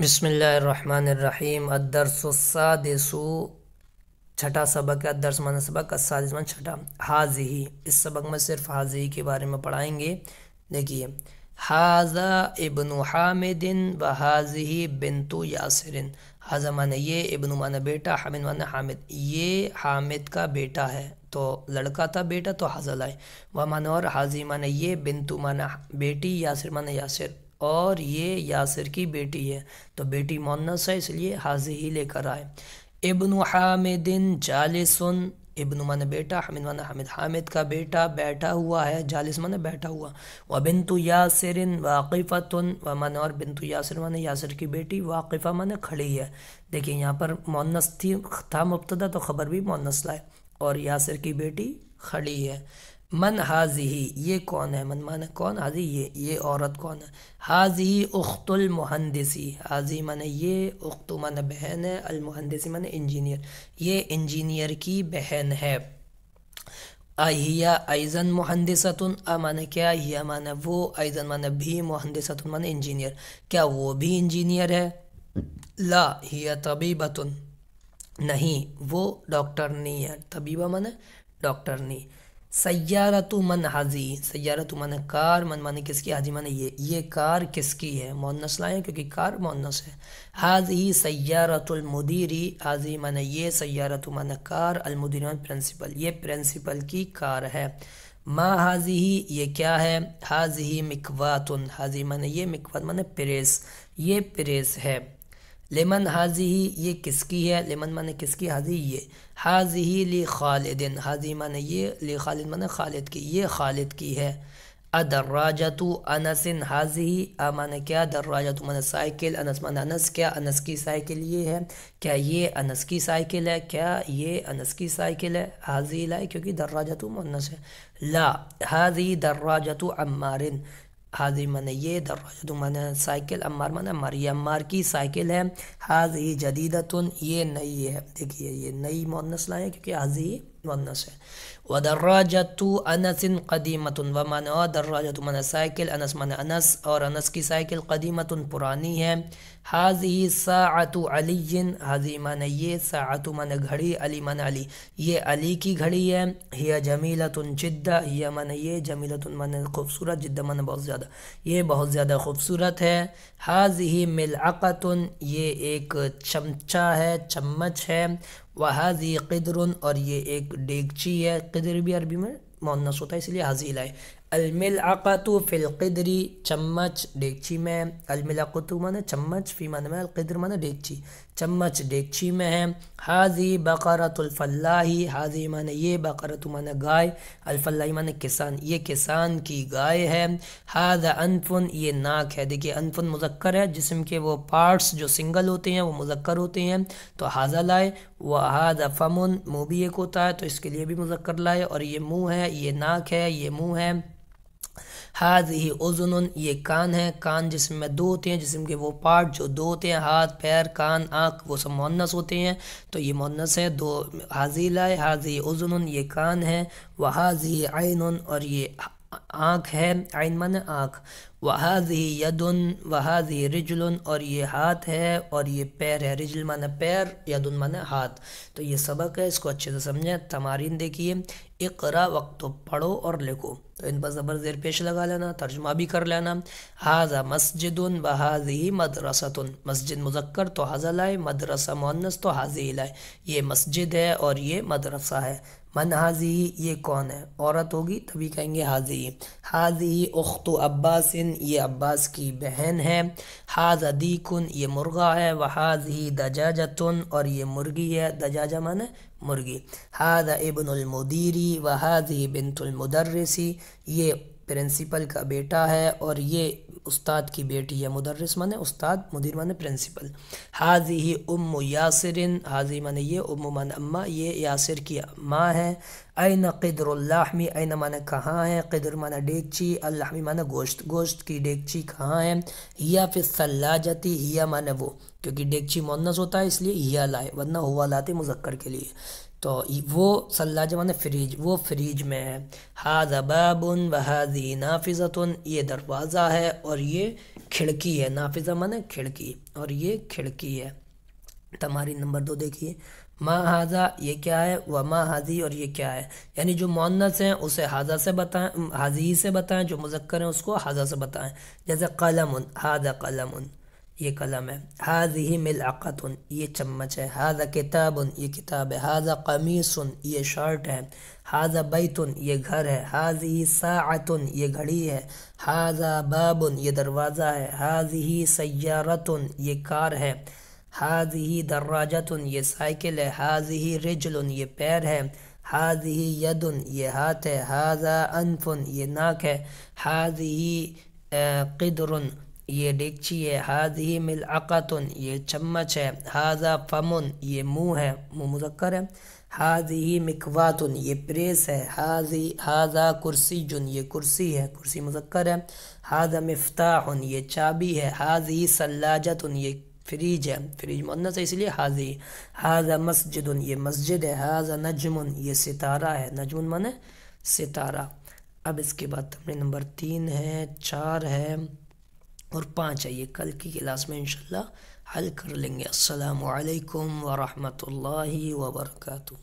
बसमीम अदरसु छठा सबक है दर्स माना सबक मान छठा हाजी इस सबक में सिर्फ हाजी के बारे में पढ़ाएंगे देखिए हाजा इबन हामिदिन व हाजी बिनतु यासरिन हाजा माने ये इबन माना बेटा हामिद माना हामिद ये हामिद का बेटा है तो लड़का था बेटा तो हाजा लाए वह माने और हाजी माने ये बिनतु माना बेटी यासिर माना यासिर और ये यासिर की बेटी है तो बेटी मोनस है इसलिए हाजी ही लेकर आए इबन हामिदिन जालिसन इबन माने बेटा हामिद माने हमिद हामिद का बेटा बैठा हुआ है जालिस माने बैठा हुआ व बिनतु यासिरन वाकिफ़तन व माने और बिनतु यासिर माने यासिर की बेटी वाकिफ़ा माने खड़ी है देखिए यहाँ पर मोनस थी था मुबतदा तो ख़बर भी मोनस लाए और यासिर की बेटी खड़ी है मन हाजही ये कौन है मन माने कौन हाजी ये ये औरत कौन है हाजी उख्तुल मुहंदिसी हाजी माने ये उख्तु मन बहन है अलमहंदिसी माने इंजीनियर ये इंजीनियर की बहन है अहिया ऐज़न मुहंदिसतुन अ माने क्या हिया माने वो ऐज़न माने भी मुहंदिसतुन माने इंजीनियर क्या वो भी इंजीनियर है ला हिया बतुन नहीं वो डॉक्टर नहीं है तबीबा माने डॉक्टर नहीं सयारत मन हाजी सयारा मन कार मन माने किसकी हाजी माने ये ये कार किसकी है मोनस लाए क्योंकि कार मोनस है हाजी सयारतुलमदीरी हाजी माने ये सैारत मन कार अलमदीर प्रिंसिपल ये प्रिंसिपल की कार है माँ हाजी ही ये क्या है हाजी मिकवातुन हाजी माने ये मिकवात माने प्रेस ये प्रेस है लेमन हाजी ही ये किसकी है लेमन माने किसकी हाजी ये हाजी ही ली खालिदिन हाजी माने ये ली खालिद माने खालिद की ये खालिद की है अदर्राजतु अनसिन हाजी ही अ माने क्या दर्राजा तो माने साइकिल अनस माने अनस क्या अनस की साइकिल ये है क्या ये अनस की साइकिल है क्या ये अनस की साइकिल है हाजी लाए क्योंकि तो मुन्नस है ला हाजी दर्राजतु अम्मारिन हाजी मैंने ये तो माने साइकिल अम्मार माने अम्मार ये अम्मार की साइकिल है हाजी तुन ये नई है देखिए ये नई मोनस लाए क्योंकि हाजी والنسع वदर्राजत अनसिन कदीमतन व माना दर्राजत मन साइकिल अनस मन अनस और अनस की साइकिल कदीमतन पुरानी है हाजी सात अली हाजी मन ये सात मन घड़ी अली मन अली ये अली की घड़ी है हिया जमीलतन जिद्दा हिया मन ये जमीलतन मन खूबसूरत जिद्द मन बहुत ज़्यादा ये बहुत ज़्यादा खूबसूरत है हाजी मिलाकतन ये एक चमचा है चम्मच है वह हाजी कदर और ये एक डेगची है कदर भी अरबी में मोनस होता है इसलिए हाजिल है अलमिलकतु फ़िलकदरी चम्मच डेगची में आकतु माने चम्मच फ़ी मान में अलकदर माने डेगची चम्मच डेगची में है हाजी बकरतुल्फल्लाही हाजी माने ये बकरत माने गाय अलफल्लाही माने किसान ये किसान की गाय है हाज अनफुन ये नाक है देखिए अनफुन मुजक्कर है जिसम के वो पार्ट्स जो सिंगल होते हैं वो मुजक्कर होते हैं तो हाजा लाए वहाद फ़मन मुँह भी एक होता है तो इसके लिए भी मुजक्र लाए और ये मुँह है ये नाक है ये मुँह है हाथ ही उजुन ये कान है कान जिसम में दो होते हैं जिसम के वो पार्ट जो दो होते हैं हाथ पैर कान आँख वो सब मोनस होते हैं तो ये मोनस है दो हाजी लाए हाजी उजुन ये कान है व हाजी आयन और ये आँख है आइन मन आँख वहाज ही यदुन वहा जी और ये हाथ है और ये पैर है रिजल माना पैर यदुन माना हाथ तो ये सबक है इसको अच्छे से समझें तमारीन देखिए इकरा वक्त पढ़ो और लिखो तो इन पर ज़बर ज़ेर पेश लगा लेना तर्जुमा भी कर लेना हाजा मस्जिद व हाजी मदरसतन मस्जिद मुजक्कर तो हाजा लाए मदरसा मुनस तो हाजी लाए ये मस्जिद है और ये मदरसा है मन हाजी ये कौन है औरत होगी तभी कहेंगे हाजी हाजी उख्त अब्बास ये अब्बास की बहन है हाज अदीकुन ये मुर्गा है व हाजी दजाजतुन और ये मुर्गी है दजाजा मन मुर्गी हाज इबनमदीरी व हाजी बिनतुलमदरसी ये प्रिंसिपल का बेटा है और ये उस्ताद की बेटी है मुदरस माने उस्ताद मुदिर माने प्रिंसिपल हाजी ही उम यासरिन हाजी माने ये उम मान अम्मा ये यासिर की माँ है अन कदरमी अन माने कहाँ है कदर माना डेगची अल्लाहमी माना गोश्त गोश्त की डेगची कहाँ है हिया फिर सल्ला जाती हिया माने वो क्योंकि डेगची मोनस होता है इसलिए हिया लाए वरना हुआ लाते मुजक्कर के लिए तो वो सल्ला जमान फ्रिज वो फ्रिज में है हाजा व हाजी नाफिज़तन ये दरवाज़ा है और ये खिड़की है नाफिज़ा मान खिड़की और ये खिड़की है तमारी तो नंबर दो देखिए माँ हाजा ये क्या है व माँ हाजी और ये क्या है यानी जो मोनस हैं उसे हाजा से बताएं हाजी से बताएं जो मुजक्कर हैं उसको हाजा से बताएं जैसे कलम हाजा कलम ये कलम है हाज ही मिलाकतन ये चम्मच है हाजा किताबन ये किताब है हाजा कमीसन ये शर्ट है हाजा बैतुन ये घर है हाज ही सातन ये घड़ी है हाजा बाबन ये दरवाज़ा है हाज ही सयारतन ये कार है हाज ही दर्राजतन ये साइकिल है हाज ही रिजलन ये पैर है हाज ही यदन ये हाथ है हाजा अनफन ये नाक है हाज ही कदरन ये डेगची है हाज ही मिल अक़तन ये चम्मच है हाजा फमुन ये मुँह है मुँह मुजक्कर है हाज ही मकवातन ये प्रेस है हाजी हाजा कुर्सी जुन ये कुर्सी है कुर्सी मुजक्कर है हाजा मफ्ताहन ये चाबी है हाजी सलाजतुन ये फ्रिज है फ्रिज मुन्नत है इसलिए हाजी हाजा मस्जिद ये मस्जिद है हाजा नजमुन ये सितारा है नजमुन मन सितारा अब इसके बाद तमरीन नंबर तीन है चार है اور پانچ آئیے کل کی کلاس میں انشاءاللہ حل کر لیں گے السلام علیکم ورحمۃ اللہ وبرکاتہ